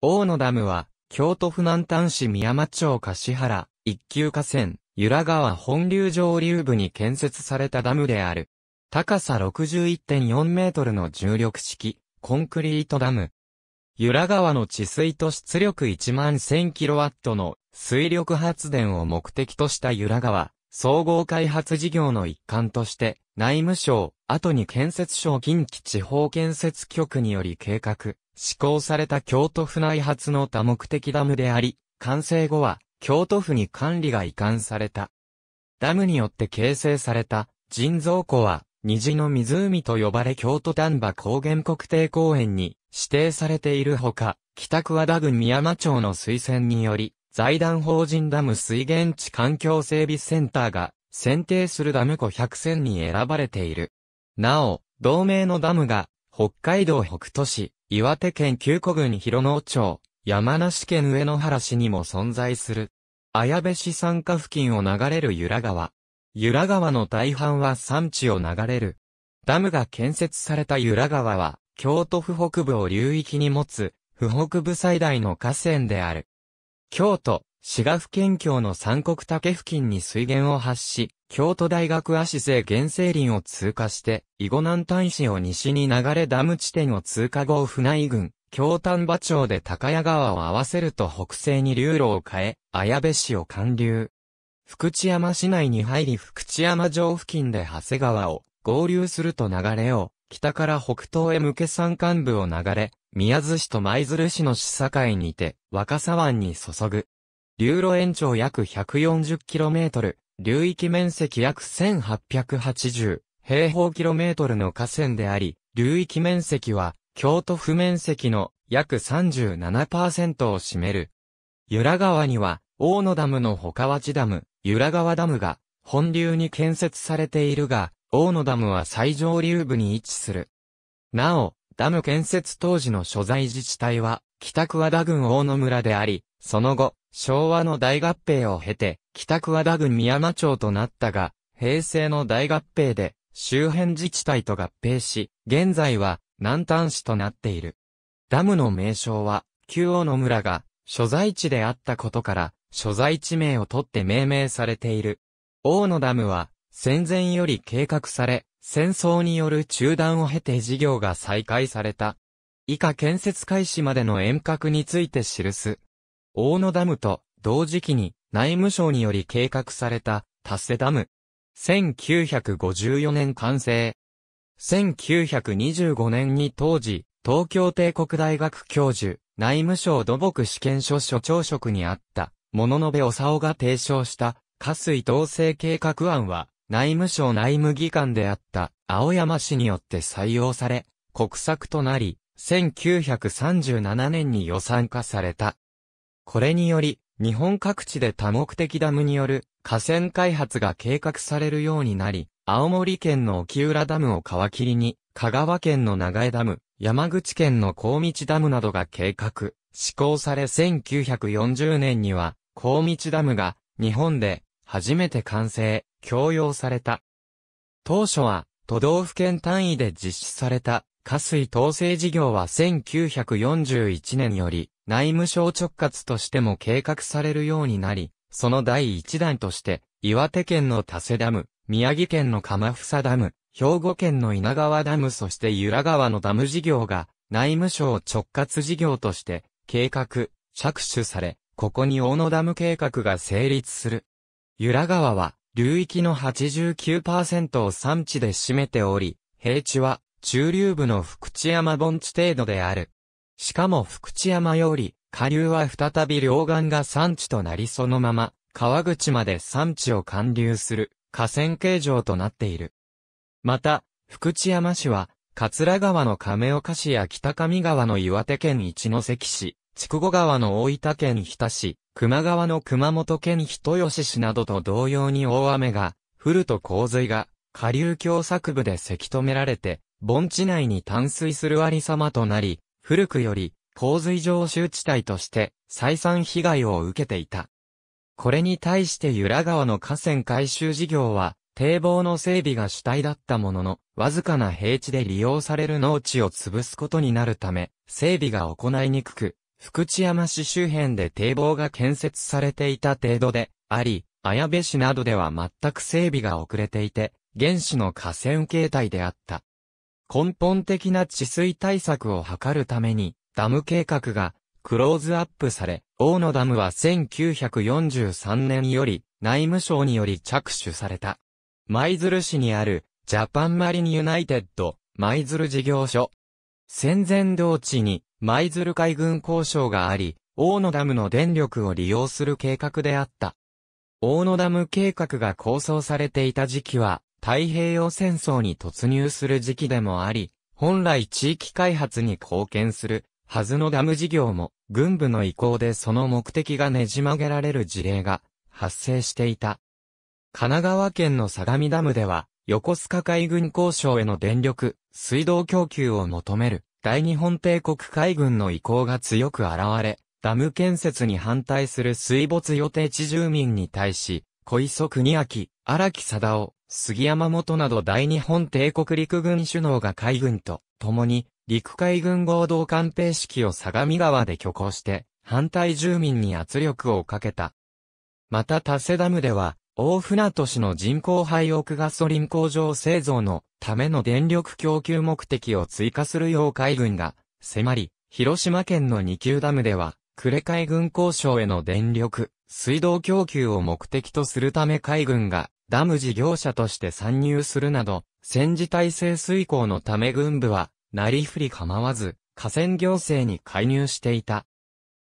大野ダムは、京都府南丹市宮間町柏原、一級河川、由良川本流上流部に建設されたダムである。高さ61.4メートルの重力式、コンクリートダム。由良川の治水と出力1万1000キロワットの水力発電を目的とした由良川、総合開発事業の一環として、内務省、後に建設省近畿地方建設局により計画、施行された京都府内発の多目的ダムであり、完成後は京都府に管理が移管された。ダムによって形成された人造湖は虹の湖と呼ばれ京都丹波高原国定公園に指定されているほか、北桑田郡宮間町の推薦により、財団法人ダム水源地環境整備センターが選定するダム湖100選に選ばれている。なお、同名のダムが北海道北都市岩手県旧古郡広野町、山梨県上野原市にも存在する。綾部市山下付近を流れる由良川。由良川の大半は山地を流れる。ダムが建設された由良川は、京都府北部を流域に持つ、府北部最大の河川である。京都、滋賀県境の三国岳付近に水源を発し、京都大学足勢原生林を通過して、囲碁南端市を西に流れダム地点を通過後船井郡、京丹波町で高谷川を合わせると北西に流路を変え、綾部市を貫流。福知山市内に入り福知山城付近で長谷川を合流すると流れを、北から北東へ向け山間部を流れ、宮津市と舞鶴市の市境にて、若狭湾に注ぐ。流路延長約 140km、流域面積約1880平方キロメートルの河川であり、流域面積は京都府面積の約37%を占める。由良川には、大野ダムの他町ダム、由良川ダムが、本流に建設されているが、大野ダムは最上流部に位置する。なお、ダム建設当時の所在自治体は、北桑田郡大野村であり、その後、昭和の大合併を経て、北桑田郡宮間町となったが、平成の大合併で、周辺自治体と合併し、現在は南丹市となっている。ダムの名称は、旧尾野村が所在地であったことから、所在地名を取って命名されている。大野ダムは、戦前より計画され、戦争による中断を経て事業が再開された。以下建設開始までの遠隔について記す。大野ダムと同時期に内務省により計画された達成ダム。1954年完成。1925年に当時、東京帝国大学教授、内務省土木試験所所長職にあった、物延おさおが提唱した、下水統制計画案は、内務省内務技官であった青山氏によって採用され、国策となり、1937年に予算化された。これにより、日本各地で多目的ダムによる河川開発が計画されるようになり、青森県の沖浦ダムを皮切りに、香川県の長江ダム、山口県の高道ダムなどが計画、施行され1940年には、高道ダムが日本で初めて完成、供用された。当初は都道府県単位で実施された河水統制事業は1941年より内務省直轄としても計画されるようになり、その第一弾として、岩手県の多瀬ダム、宮城県の鎌房ダム、兵庫県の稲川ダムそして由良川のダム事業が、内務省直轄事業として、計画、着手され、ここに大野ダム計画が成立する。由良川は、流域の89%を山地で占めており、平地は、中流部の福知山盆地程度である。しかも福知山より、下流は再び両岸が山地となりそのまま、川口まで山地を貫流する、河川形状となっている。また、福知山市は、桂川の亀岡市や北上川の岩手県一関市、筑後川の大分県日田市、熊川の熊本県人吉市などと同様に大雨が、降ると洪水が、下流狭作部でせき止められて、盆地内に淡水するありさまとなり、古くより洪水上周地帯として再三被害を受けていた。これに対して由良川の河川改修事業は堤防の整備が主体だったものの、わずかな平地で利用される農地を潰すことになるため、整備が行いにくく、福知山市周辺で堤防が建設されていた程度であり、綾部市などでは全く整備が遅れていて、原始の河川形態であった。根本的な治水対策を図るために、ダム計画がクローズアップされ、大野ダムは1943年より内務省により着手された。舞鶴市にあるジャパンマリンユナイテッド舞鶴事業所。戦前同地に舞鶴海軍交渉があり、大野ダムの電力を利用する計画であった。大野ダム計画が構想されていた時期は、太平洋戦争に突入する時期でもあり、本来地域開発に貢献するはずのダム事業も、軍部の意向でその目的がねじ曲げられる事例が発生していた。神奈川県の相模ダムでは、横須賀海軍交渉への電力、水道供給を求める大日本帝国海軍の意向が強く現れ、ダム建設に反対する水没予定地住民に対し、小磯国明、荒木貞夫、杉山元など大日本帝国陸軍首脳が海軍と共に陸海軍合同艦艇式を相模川で挙行して反対住民に圧力をかけた。また多瀬ダムでは大船渡市の人工廃屋ガソリン工場製造のための電力供給目的を追加するよう海軍が迫り、広島県の二級ダムでは、呉海軍交渉への電力、水道供給を目的とするため海軍がダム事業者として参入するなど、戦時体制遂行のため軍部は、なりふり構わず、河川行政に介入していた。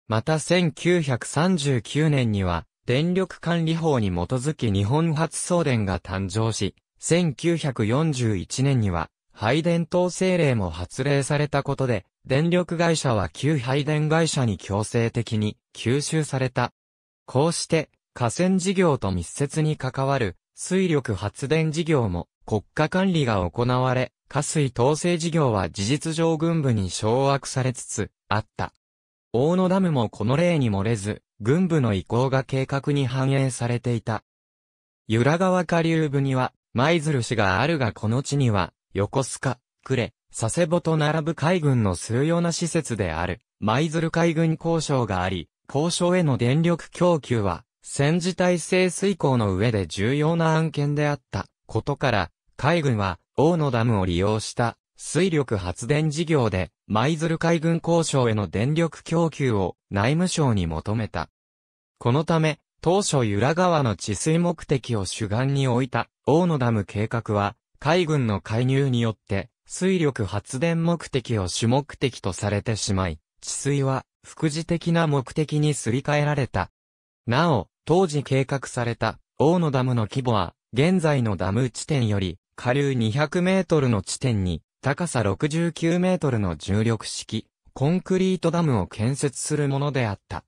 また1939年には、電力管理法に基づき日本発送電が誕生し、1941年には、配電統制令も発令されたことで、電力会社は旧配電会社に強制的に吸収された。こうして、河川事業と密接に関わる水力発電事業も国家管理が行われ、下水統制事業は事実上軍部に掌握されつつあった。大野ダムもこの例に漏れず、軍部の意向が計画に反映されていた。由良川下流部には、舞鶴市があるがこの地には、横須賀、呉、佐世保と並ぶ海軍の数要な施設である、舞鶴海軍交渉があり、交渉への電力供給は、戦時体制遂行の上で重要な案件であったことから、海軍は大野ダムを利用した水力発電事業で舞鶴海軍交渉への電力供給を内務省に求めた。このため、当初由良川の治水目的を主眼に置いた大野ダム計画は、海軍の介入によって水力発電目的を主目的とされてしまい、治水は副次的な目的にすり替えられた。なお、当時計画された大野ダムの規模は、現在のダム地点より、下流200メートルの地点に、高さ69メートルの重力式、コンクリートダムを建設するものであった。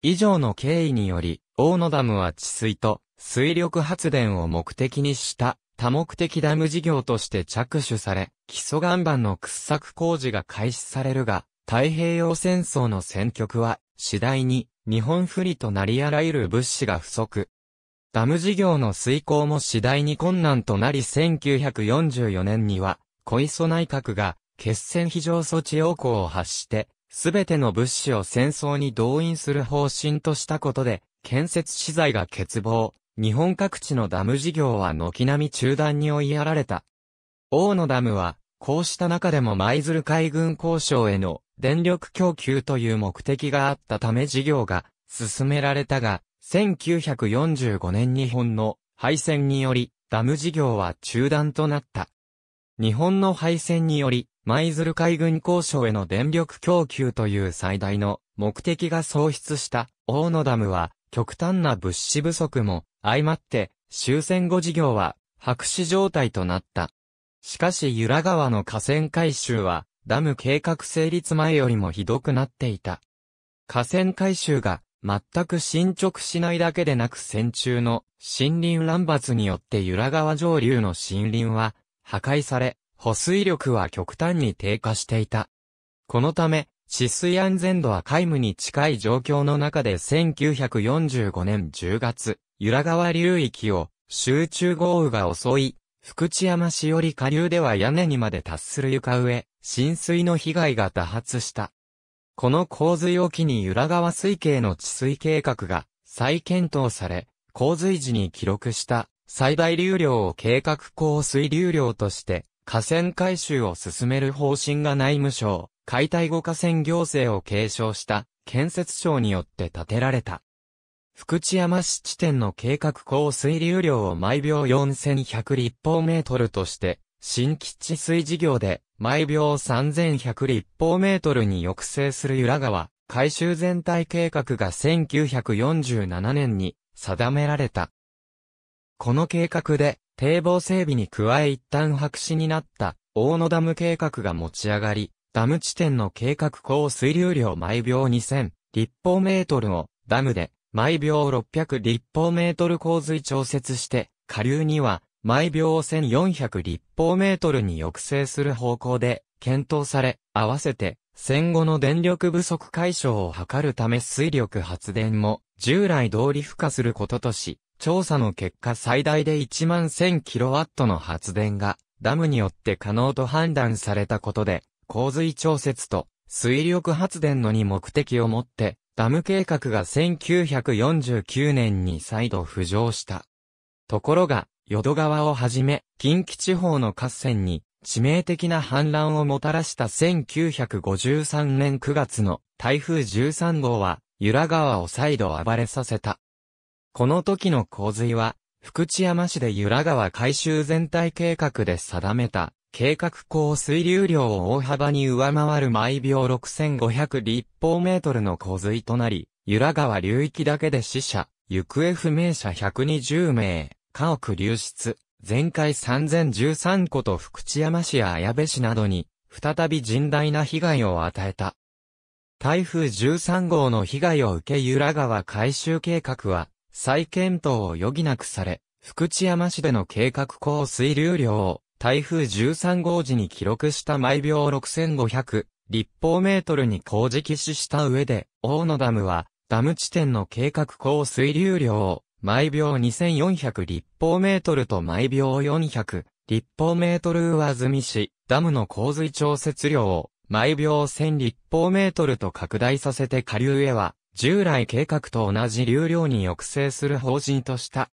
以上の経緯により、大野ダムは治水と水力発電を目的にした多目的ダム事業として着手され、基礎岩盤の掘削工事が開始されるが、太平洋戦争の戦局は次第に日本不利となりあらゆる物資が不足。ダム事業の遂行も次第に困難となり1944年には、小磯内閣が決戦非常措置要項を発して、すべての物資を戦争に動員する方針としたことで、建設資材が欠乏、日本各地のダム事業は軒並み中断に追いやられた。大野ダムは、こうした中でも舞鶴海軍交渉への電力供給という目的があったため事業が進められたが、1945年日本の敗戦によりダム事業は中断となった。日本の敗戦により、舞鶴海軍交渉への電力供給という最大の目的が喪失した大野ダムは、極端な物資不足も相まって、終戦後事業は白紙状態となった。しかし由良川の河川改修は、ダム計画成立前よりもひどくなっていた。河川改修が、全く進捗しないだけでなく戦中の森林乱伐によって由良川上流の森林は破壊され、保水力は極端に低下していた。このため、治水安全度は皆無に近い状況の中で1945年10月、由良川流域を集中豪雨が襲い、福知山市より下流では屋根にまで達する床上、浸水の被害が多発した。この洪水を機に浦川水系の治水計画が再検討され、洪水時に記録した最大流量を計画降水流量として河川改修を進める方針が内務省、解体後河川行政を継承した建設省によって建てられた。福知山市地点の計画降水流量を毎秒4100立方メートルとして、新基地水事業で毎秒3100立方メートルに抑制する由良川改修全体計画が1947年に定められた。この計画で堤防整備に加え一旦白紙になった大野ダム計画が持ち上がり、ダム地点の計画降水流量毎秒2000立方メートルをダムで毎秒600立方メートル洪水調節して、下流には毎秒1400立方メートルに抑制する方向で検討され、合わせて戦後の電力不足解消を図るため水力発電も従来通り付加することとし、調査の結果最大で1万 1000kW の発電がダムによって可能と判断されたことで、洪水調節と水力発電のに目的を持ってダム計画が1949年に再度浮上した。ところが、淀川をはじめ、近畿地方の合戦に、致命的な氾濫をもたらした1953年9月の台風13号は、由良川を再度暴れさせた。この時の洪水は、福知山市で由良川改修全体計画で定めた計画降水流量を大幅に上回る毎秒6500立方メートルの洪水となり、由良川流域だけで死者、行方不明者120名、家屋流出、全壊3013個と福知山市や綾部市などに、再び甚大な被害を与えた。台風13号の被害を受け由良川改修計画は、再検討を余儀なくされ、福知山市での計画降水流量を台風13号時に記録した毎秒6500立方メートルに工事騎士した上で、大野ダムは、ダム地点の計画降水流量を、毎秒2400立方メートルと毎秒400立方メートル上積みし、ダムの洪水調節量を、毎秒1000立方メートルと拡大させて下流へは、従来計画と同じ流量に抑制する方針とした。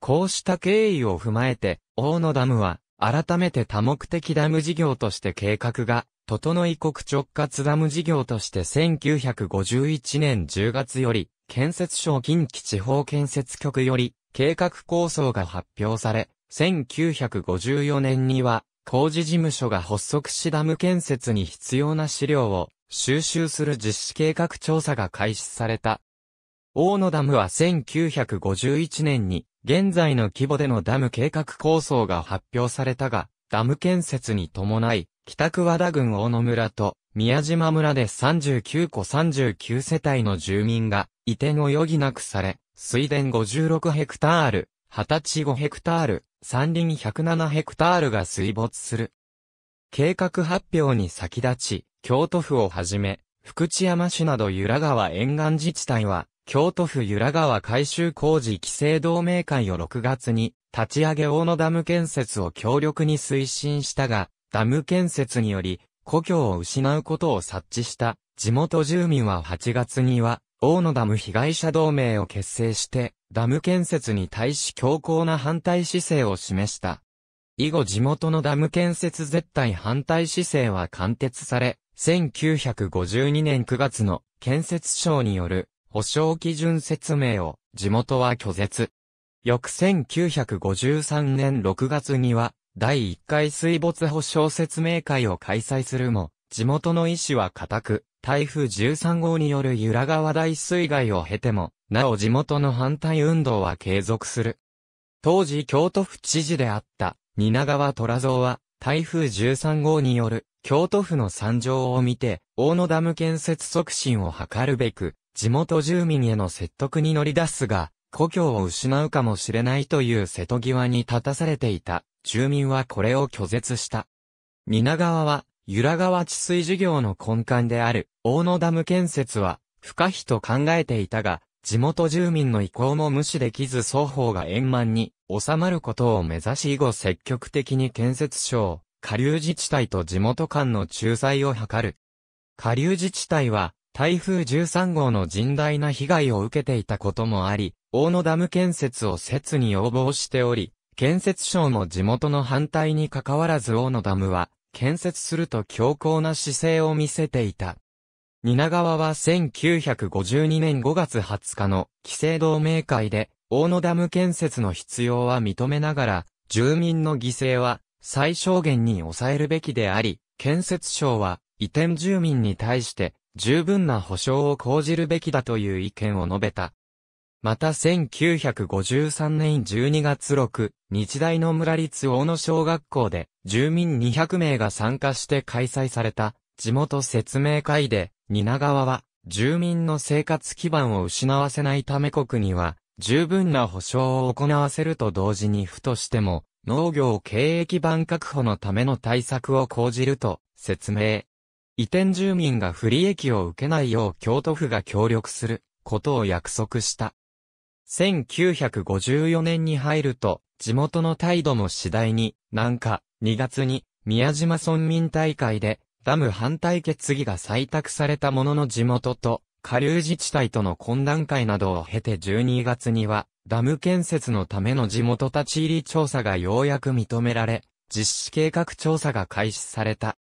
こうした経緯を踏まえて、大野ダムは、改めて多目的ダム事業として計画が、整い国直轄ダム事業として1951年10月より、建設省近畿地方建設局より、計画構想が発表され、1954年には、工事事務所が発足しダム建設に必要な資料を収集する実施計画調査が開始された大野ダムは1951年に、現在の規模でのダム計画構想が発表されたが、ダム建設に伴い、北桑田郡大野村と宮島村で39戸39世帯の住民が移転を余儀なくされ、水田56ヘクタール、二十・歳5ヘクタール、山林107ヘクタールが水没する。計画発表に先立ち、京都府をはじめ、福知山市など由良川沿岸自治体は、京都府由良川改修工事規制同盟会を6月に立ち上げ大野ダム建設を強力に推進したが、ダム建設により故郷を失うことを察知した地元住民は8月には大野ダム被害者同盟を結成してダム建設に対し強硬な反対姿勢を示した。以後地元のダム建設絶対反対姿勢は貫徹され、1952年9月の建設省による保証基準説明を地元は拒絶。翌1953年6月には、第1回水没保証説明会を開催するも、地元の意志は固く、台風13号による由良川大水害を経ても、なお地元の反対運動は継続する。当時京都府知事であった、蜷川虎蔵は、台風13号による京都府の惨状を見て、大野ダム建設促進を図るべく、地元住民への説得に乗り出すが、故郷を失うかもしれないという瀬戸際に立たされていた。住民はこれを拒絶した。皆川は、由良川治水事業の根幹である、大野ダム建設は、不可避と考えていたが、地元住民の意向も無視できず双方が円満に収まることを目指し以後積極的に建設省、下流自治体と地元間の仲裁を図る。下流自治体は、台風13号の甚大な被害を受けていたこともあり、大野ダム建設を切に要望しており、建設省も地元の反対に関わらず大野ダムは、建設すると強硬な姿勢を見せていた。蜷川は1952年5月20日の規制同盟会で、大野ダム建設の必要は認めながら、住民の犠牲は最小限に抑えるべきであり、建設省は移転住民に対して十分な保障を講じるべきだという意見を述べた。また1953年12月6、日大の村立大野小学校で住民200名が参加して開催された地元説明会で、蜷川は住民の生活基盤を失わせないため国には十分な保障を行わせると同時に府としても農業経営基盤確保のための対策を講じると説明。移転住民が不利益を受けないよう京都府が協力することを約束した。1954年に入ると、地元の態度も次第に、なんか、2月に、宮島村民大会で、ダム反対決議が採択されたものの地元と、下流自治体との懇談会などを経て12月には、ダム建設のための地元立ち入り調査がようやく認められ、実施計画調査が開始された。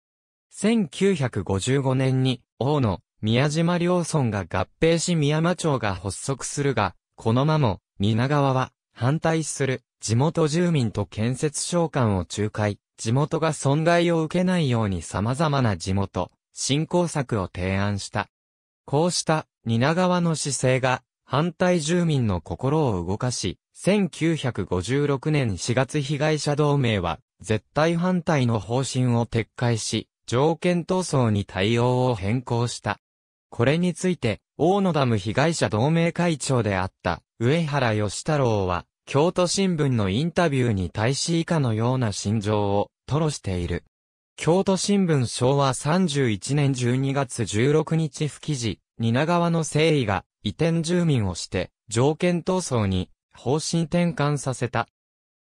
1955年に、王の宮島両村が合併し宮山町が発足するが、この間も、皆川は反対する地元住民と建設商館を仲介、地元が損害を受けないように様々な地元、振興策を提案した。こうした皆川の姿勢が反対住民の心を動かし、1956年4月被害者同盟は絶対反対の方針を撤回し、条件闘争に対応を変更した。これについて、大野ダム被害者同盟会長であった、上原義太郎は、京都新聞のインタビューに対し以下のような心情を、吐露している。京都新聞昭和31年12月16日不記事、蜷川の誠意が、移転住民をして、条件闘争に、方針転換させた。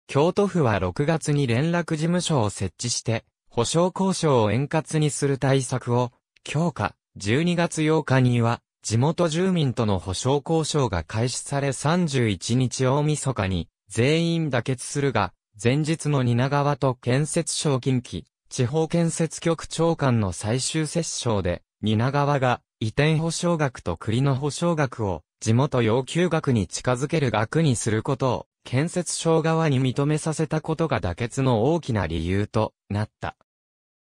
京都府は6月に連絡事務所を設置して、保障交渉を円滑にする対策を強化、12月8日には、地元住民との保障交渉が開始され31日大晦日に、全員妥結するが、前日の蜷川と建設省近畿、地方建設局長官の最終折衝で、蜷川が移転保証額と国の保証額を地元要求額に近づける額にすることを建設省側に認めさせたことが妥結の大きな理由となった。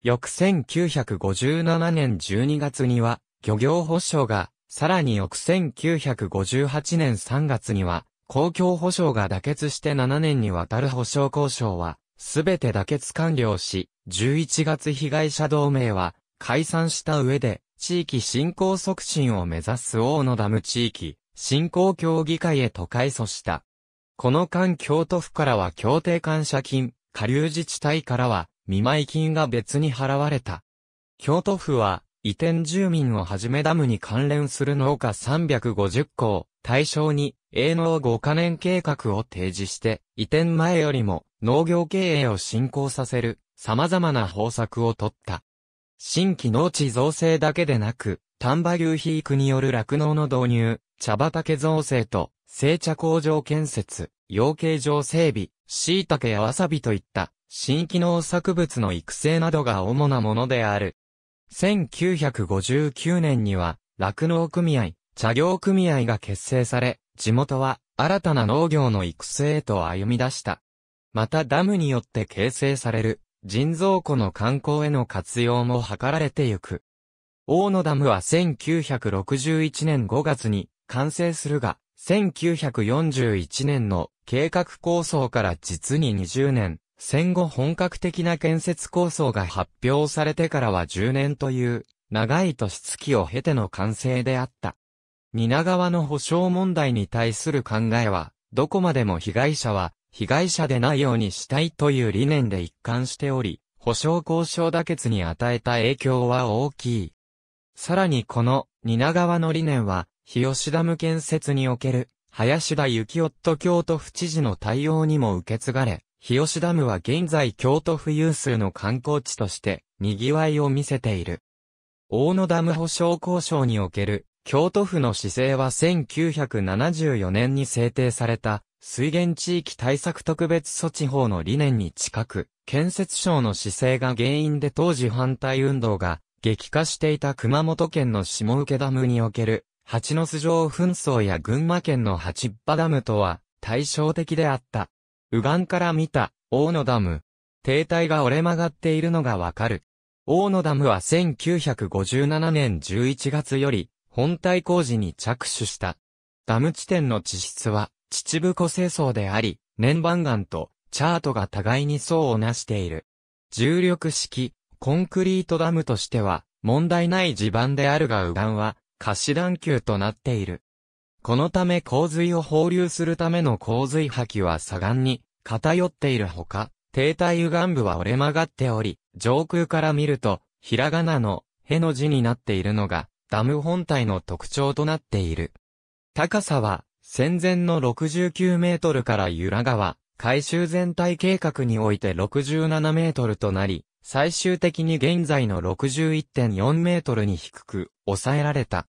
翌1957年12月には、漁業保障が、さらに翌1958年3月には、公共保障が妥結して7年にわたる保障交渉は、すべて妥結完了し、11月被害者同盟は、解散した上で、地域振興促進を目指す大野ダム地域、振興協議会へと改組した。この間京都府からは協定感謝金、下流自治体からは見舞い金が別に払われた。京都府は移転住民をはじめダムに関連する農家350校対象に営農5カ年計画を提示して移転前よりも農業経営を進行させる様々な方策を取った。新規農地造成だけでなく、丹波牛肥育による酪農の導入、茶畑造成と製茶工場建設、養鶏場整備、椎茸やわさびといった新機能作物の育成などが主なものである。1959年には、酪農組合、茶業組合が結成され、地元は新たな農業の育成へと歩み出した。またダムによって形成される人造湖の観光への活用も図られてゆく。大野ダムは1961年5月に完成するが、1941年の計画構想から実に20年、戦後本格的な建設構想が発表されてからは10年という長い年月を経ての完成であった。蜷川の保障問題に対する考えは、どこまでも被害者は被害者でないようにしたいという理念で一貫しており、保障交渉妥結に与えた影響は大きい。さらにこの蜷川の理念は、日吉ダム建設における、林田幸夫京都府知事の対応にも受け継がれ、日吉ダムは現在京都府有数の観光地として、賑わいを見せている。大野ダム保証交渉における、京都府の姿勢は1974年に制定された、水源地域対策特別措置法の理念に近く、建設省の姿勢が原因で当時反対運動が激化していた熊本県の下請ダムにおける蜂の巣状紛争や群馬県の八っ葉ダムとは対照的であった。右岸から見た大野ダム。停滞が折れ曲がっているのがわかる。大野ダムは1957年11月より本体工事に着手した。ダム地点の地質は秩父湖清掃であり、年番岩とチャートが互いに層をなしている。重力式コンクリートダムとしては問題ない地盤であるが右岸は下師段級となっている。このため洪水を放流するための洪水波は左岸に偏っているほか、停滞右岸部は折れ曲がっており、上空から見ると、ひらがなの、への字になっているのが、ダム本体の特徴となっている。高さは、戦前の69メートルから由良川、改修全体計画において67メートルとなり、最終的に現在の61.4メートルに低く抑えられた。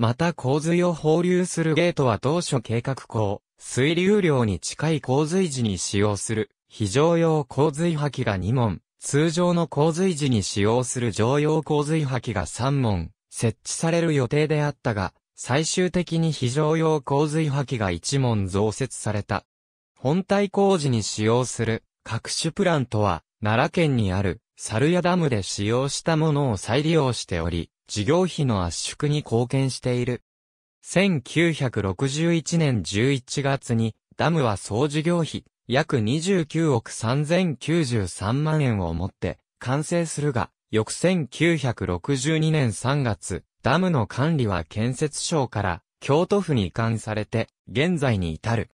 また洪水を放流するゲートは当初計画校、水流量に近い洪水時に使用する、非常用洪水破棄が2問、通常の洪水時に使用する常用洪水破棄が3問、設置される予定であったが、最終的に非常用洪水破棄が1問増設された。本体工事に使用する各種プラントは、奈良県にある、猿屋ダムで使用したものを再利用しており、事業費の圧縮に貢献している。1961年11月に、ダムは総事業費、約29億3093万円をもって、完成するが、翌1962年3月、ダムの管理は建設省から京都府に移管されて、現在に至る。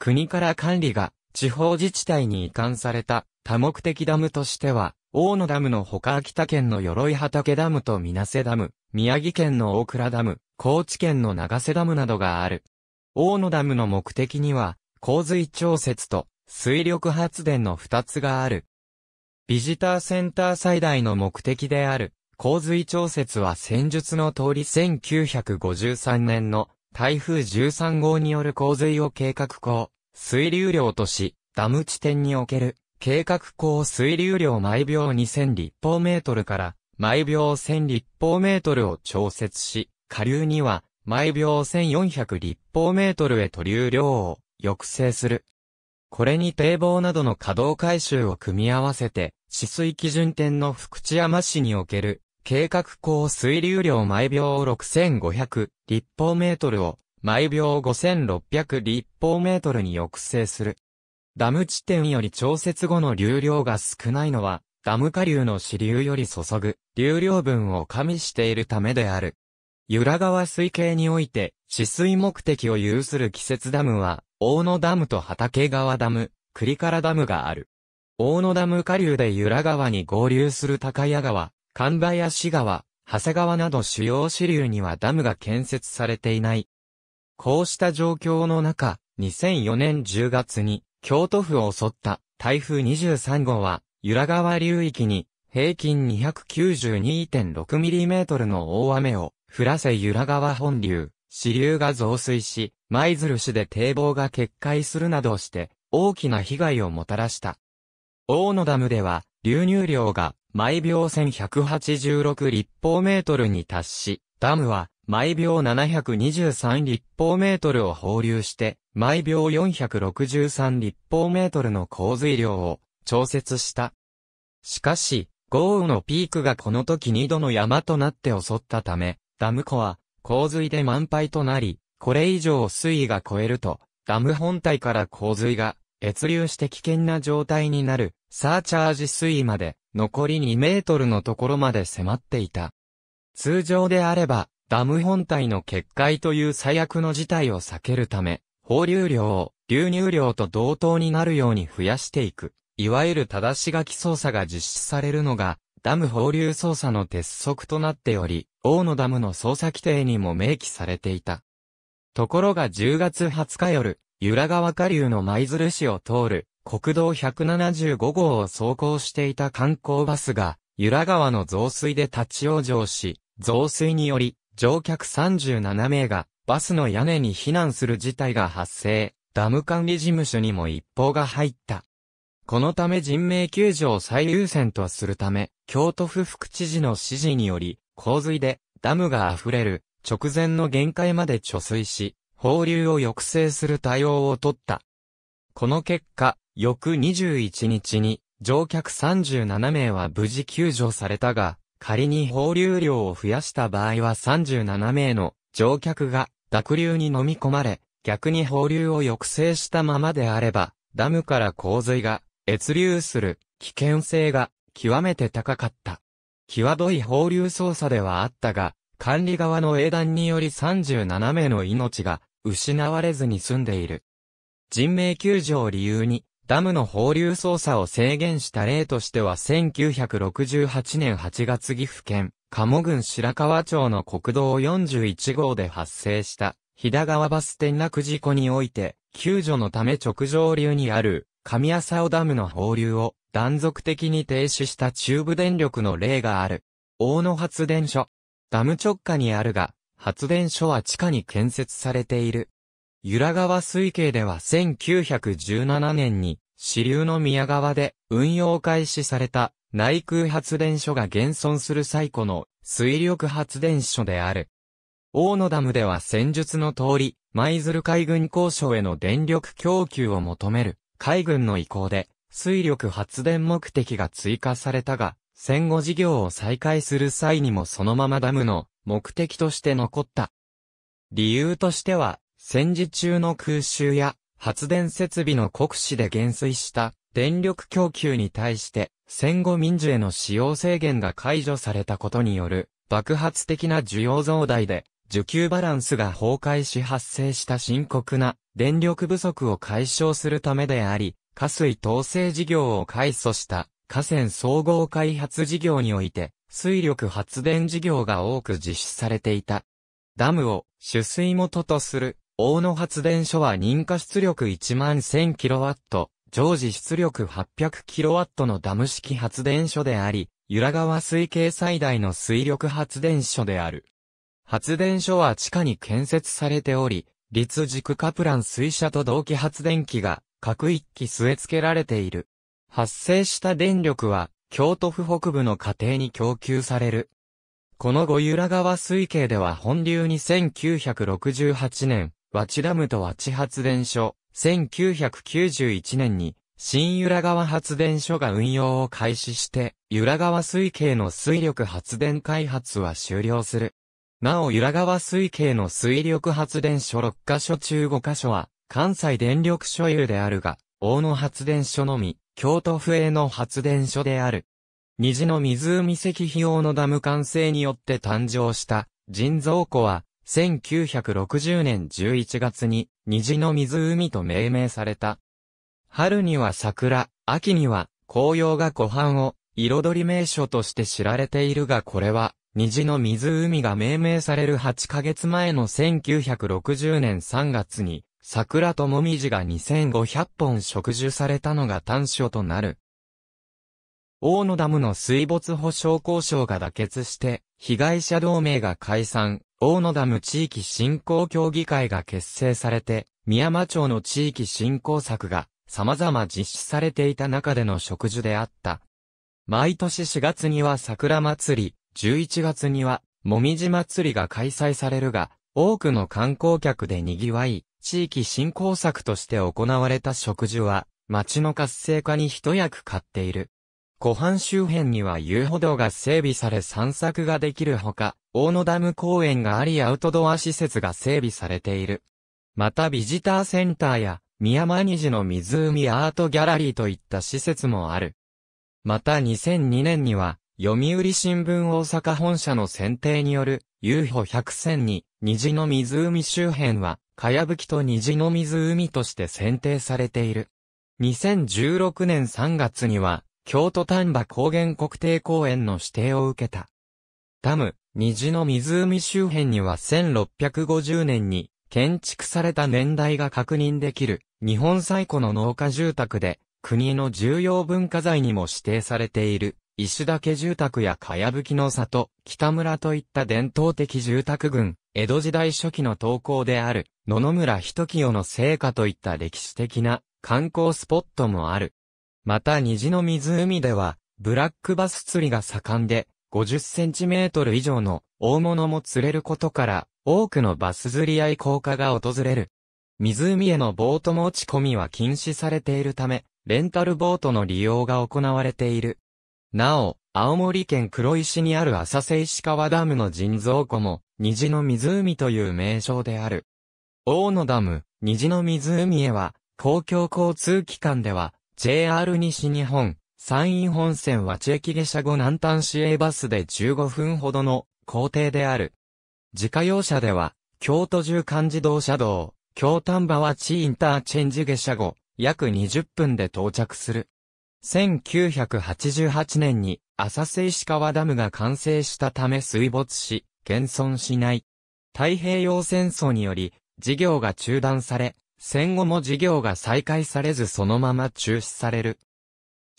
国から管理が地方自治体に移管された多目的ダムとしては、大野ダムの他秋田県の鎧畑ダムと水瀬ダム、宮城県の大倉ダム、高知県の長瀬ダムなどがある。大野ダムの目的には、洪水調節と水力発電の二つがある。ビジターセンター最大の目的である、洪水調節は戦術の通り1953年の台風13号による洪水を計画校、水流量とし、ダム地点における計画高水流量毎秒2000立方メートルから毎秒1000立方メートルを調節し、下流には毎秒1400立方メートルへと流量を抑制する。これに堤防などの稼働回収を組み合わせて、止水基準点の福知山市における計画高水流量毎秒6500立方メートルを毎秒5600立方メートルに抑制する。ダム地点より調節後の流量が少ないのは、ダム下流の支流より注ぐ流量分を加味しているためである。由良川水系において、止水目的を有する季節ダムは、大野ダムと畑川ダム、栗からダムがある。大野ダム下流で由良川に合流する高谷川、神林川、長谷川など主要支流にはダムが建設されていない。こうした状況の中、2004年10月に、京都府を襲った台風23号は、由良川流域に平均 292.6mm の大雨を降らせ由良川本流、支流が増水し、舞鶴市で堤防が決壊するなどして大きな被害をもたらした。大野ダムでは流入量が毎秒1186立方メートルに達し、ダムは毎秒723立方メートルを放流して、毎秒463立方メートルの洪水量を調節した。しかし、豪雨のピークがこの時2度の山となって襲ったため、ダム湖は洪水で満杯となり、これ以上水位が超えると、ダム本体から洪水が越流して危険な状態になる、サーチャージ水位まで、残り2メートルのところまで迫っていた。通常であれば、ダム本体の決壊という最悪の事態を避けるため、放流量を流入量と同等になるように増やしていく。いわゆる正し書き操作が実施されるのが、ダム放流操作の鉄則となっており、大野ダムの操作規定にも明記されていた。ところが10月20日夜、由良川下流の舞鶴市を通る国道175号を走行していた観光バスが、由良川の増水で立ち往生し、増水により、乗客37名がバスの屋根に避難する事態が発生、ダム管理事務所にも一報が入った。このため人命救助を最優先とするため、京都府副知事の指示により、洪水でダムが溢れる直前の限界まで貯水し、放流を抑制する対応を取った。この結果、翌21日に乗客37名は無事救助されたが、仮に放流量を増やした場合は37名の乗客が濁流に飲み込まれ、逆に放流を抑制したままであれば、ダムから洪水が越流する危険性が極めて高かった。際どい放流操作ではあったが、管理側の英断により37名の命が失われずに済んでいる。人命救助を理由に、ダムの放流操作を制限した例としては1968年8月岐阜県、鴨郡白川町の国道41号で発生した、日田川バス転落事故において、救助のため直上流にある、上浅尾ダムの放流を断続的に停止した中部電力の例がある。大野発電所。ダム直下にあるが、発電所は地下に建設されている。由良川水系では1917年に支流の宮川で運用開始された内空発電所が現存する最古の水力発電所である。大野ダムでは戦術の通り、舞鶴海軍交渉への電力供給を求める海軍の意向で水力発電目的が追加されたが、戦後事業を再開する際にもそのままダムの目的として残った。理由としては、戦時中の空襲や発電設備の酷使で減衰した電力供給に対して戦後民需への使用制限が解除されたことによる爆発的な需要増大で需給バランスが崩壊し発生した深刻な電力不足を解消するためであり、河水統制事業を開祖した河川総合開発事業において水力発電事業が多く実施されていた。ダムを取水元とする大野発電所は認可出力1万 1000kW、常時出力 800kW のダム式発電所であり、由良川水系最大の水力発電所である。発電所は地下に建設されており、立軸カプラン水車と同期発電機が各一機据え付けられている。発生した電力は京都府北部の家庭に供給される。この後由良川水系では本流に1968年、ワチダムとワチ発電所、1991年に、新浦川発電所が運用を開始して、浦川水系の水力発電開発は終了する。なお浦川水系の水力発電所6カ所中5カ所は、関西電力所有であるが、大野発電所のみ、京都府営の発電所である。虹の湖石費用のダム完成によって誕生した、人造湖は、1960年11月に虹の湖と命名された。春には桜、秋には紅葉が湖畔を彩り名所として知られているがこれは虹の湖が命名される8ヶ月前の1960年3月に桜ともみじが2500本植樹されたのが短所となる。大野ダムの水没保障交渉が妥結して、被害者同盟が解散、大野ダム地域振興協議会が結成されて、宮山町の地域振興策が様々実施されていた中での植樹であった。毎年4月には桜祭り、11月にはもみじ祭りが開催されるが、多くの観光客で賑わい、地域振興策として行われた植樹は、町の活性化に一役買っている。湖畔周辺には遊歩道が整備され散策ができるほか、大野ダム公園がありアウトドア施設が整備されている。またビジターセンターや、宮間虹の湖アートギャラリーといった施設もある。また2002年には、読売新聞大阪本社の選定による、遊歩100選に、虹の湖周辺は、かやぶきと虹の湖として選定されている。2016年3月には、京都丹波高原国定公園の指定を受けた。ダム、虹の湖周辺には1650年に建築された年代が確認できる日本最古の農家住宅で国の重要文化財にも指定されている石岳住宅やかやぶきの里、北村といった伝統的住宅群、江戸時代初期の投稿である野々村一清の成果といった歴史的な観光スポットもある。また虹の湖では、ブラックバス釣りが盛んで、50センチメートル以上の大物も釣れることから、多くのバス釣り合い効果が訪れる。湖へのボート持ち込みは禁止されているため、レンタルボートの利用が行われている。なお、青森県黒石にある浅瀬石川ダムの人造湖も、虹の湖という名称である。大野ダム、虹の湖へは、公共交通機関では、JR 西日本、山陰本線は地駅下車後南端市営バスで15分ほどの工程である。自家用車では、京都中間自動車道、京丹波は地インターチェンジ下車後、約20分で到着する。1988年に浅瀬石川ダムが完成したため水没し、現存しない。太平洋戦争により、事業が中断され、戦後も事業が再開されずそのまま中止される。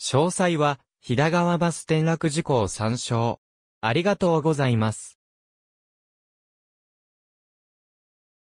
詳細は、日田川バス転落事故を参照。ありがとうございます。